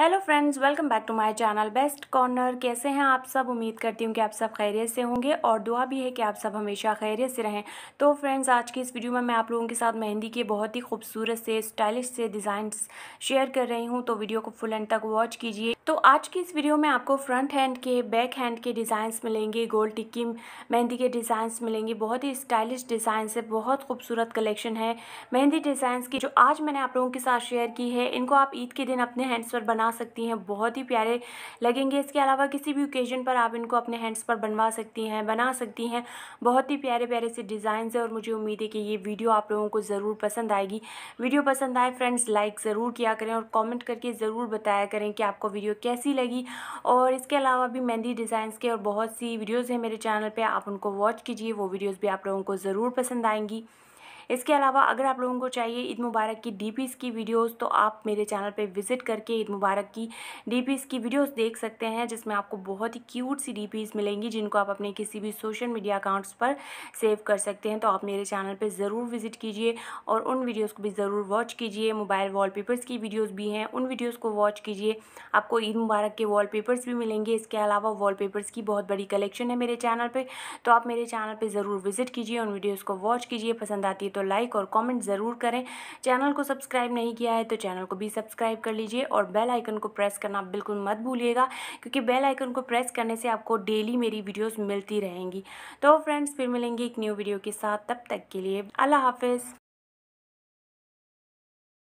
hello friends welcome back to my channel best corner कैसे हैं आप सब उम्मीद करती हूँ कि आप सब खैरियत से होंगे और दुआ भी है कि आप सब हमेशा खैरियत से रहें तो फ्रेंड्स आज की इस वीडियो में मैं आप लोगों के साथ मेहंदी के बहुत ही खूबसूरत से स्टाइलिश से डिज़ाइन शेयर कर रही हूँ तो वीडियो को फुल एंड तक वॉच कीजिए तो आज की इस वीडियो में आपको फ्रंट हैंड के बैक हैंड के डिज़ाइंस मिलेंगे गोल टिक्की मेहंदी के डिज़ाइंस मिलेंगे बहुत ही स्टाइलिश डिज़ाइंस है बहुत खूबसूरत कलेक्शन है मेहंदी डिज़ाइंस की जो आज मैंने आप लोगों के साथ शेयर की है इनको आप ईद के दिन अपने हैंड्स पर बना सकती हैं बहुत ही प्यारे लगेंगे इसके अलावा किसी भी ओकेजन पर आप इनको अपने हैंड्स पर बनवा सकती हैं बना सकती हैं बहुत ही प्यारे प्यारे से डिज़ाइन है और मुझे उम्मीद है कि ये वीडियो आप लोगों को ज़रूर पसंद आएगी वीडियो पसंद आए फ्रेंड्स लाइक ज़रूर किया करें और कॉमेंट करके ज़रूर बताया करें कि आपको वीडियो कैसी लगी और इसके अलावा भी मेहंदी डिज़ाइंस के और बहुत सी वीडियोज़ हैं मेरे चैनल पर आप उनको वॉच कीजिए वो वीडियोज़ भी आप लोगों को ज़रूर पसंद आएंगी इसके अलावा अगर आप लोगों को चाहिए ईद मुबारक की डी की वीडियोज़ तो आप मेरे चैनल पर विजिट करके ईद मुबारक की डी की वीडियोज़ देख सकते हैं जिसमें आपको बहुत ही क्यूट सी डी मिलेंगी जिनको आप अपने किसी भी सोशल मीडिया अकाउंट्स पर सेव कर सकते हैं तो आप मेरे चैनल पर ज़रूर विजिट कीजिए और उन वीडियोज़ को भी ज़रूर वॉच कीजिए मोबाइल वॉलपेपर्स की वीडियोज़ भी हैं उन वीडियोज़ को वॉच कीजिए आपको ईद मुबारक के वॉलपेपर्स भी मिलेंगे इसके अलावा वॉलपेपर्स की बहुत बड़ी कलेक्शन है मेरे चैनल पर तो आप मेरे चैनल पर ज़रूर विजिट कीजिए उन वीडियोज़ को वॉच कीजिए पसंद आती है तो तो लाइक और कमेंट ज़रूर करें चैनल को सब्सक्राइब नहीं किया है तो चैनल को भी सब्सक्राइब कर लीजिए और बेल आइकन को प्रेस करना बिल्कुल मत भूलिएगा क्योंकि बेल आइकन को प्रेस करने से आपको डेली मेरी वीडियोज़ मिलती रहेंगी तो फ्रेंड्स फिर मिलेंगी एक न्यू वीडियो के साथ तब तक के लिए अल्लाह हाफिज़